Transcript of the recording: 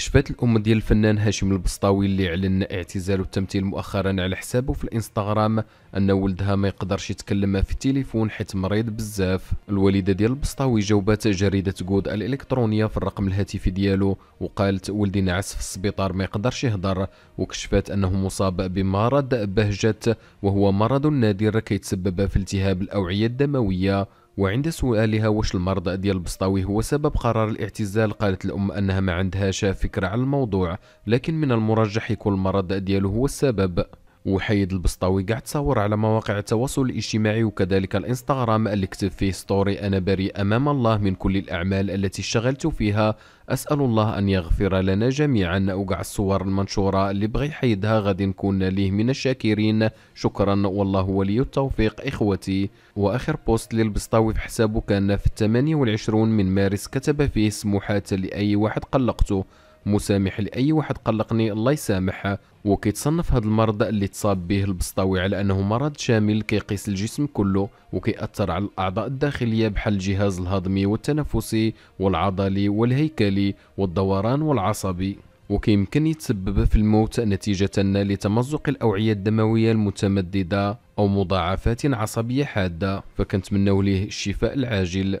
كشفت الام ديال الفنان هاشم البسطاوي اللي اعلن اعتزاله التمثيل مؤخرا على حسابه في الانستغرام ان ولدها ما يقدرش يتكلم في التليفون حيت مريض بزاف الوالده ديال البسطاوي جاوبات جريده جود الالكترونيه في الرقم الهاتفي ديالو وقالت ولدي نعس في السبيطار ما يقدرش يهضر وكشفت انه مصاب بمرض بهجت وهو مرض نادر كيتسبب في التهاب الاوعيه الدمويه وعند سؤالها واش المرض ديال البسطاوي هو سبب قرار الاعتزال قالت الأم أنها ما عندهاش فكرة على الموضوع لكن من المرجح يكون المرض ديالو هو السبب وحيد البسطاوي قاعد تصور على مواقع التواصل الاجتماعي وكذلك الانستغرام اللي كتب فيه ستوري انا بريء امام الله من كل الاعمال التي اشتغلت فيها اسال الله ان يغفر لنا جميعا وكاع الصور المنشوره اللي بغى يحيدها غادي نكون ليه من الشاكرين شكرا والله ولي التوفيق اخوتي واخر بوست للبسطاوي في حسابه كان في 28 من مارس كتب فيه سموحات لاي واحد قلقته مسامح لاي واحد قلقني الله يسامح وكيتصنف هذا المرض اللي تصاب به البسطاوي على انه مرض شامل كيقيس الجسم كله وكيأثر على الاعضاء الداخليه بحال الجهاز الهضمي والتنفسي والعضلي والهيكلي والدوران والعصبي وكيمكن يتسبب في الموت نتيجة لتمزق الأوعية الدموية المتمددة أو مضاعفات عصبية حادة فكنتمنوا ليه الشفاء العاجل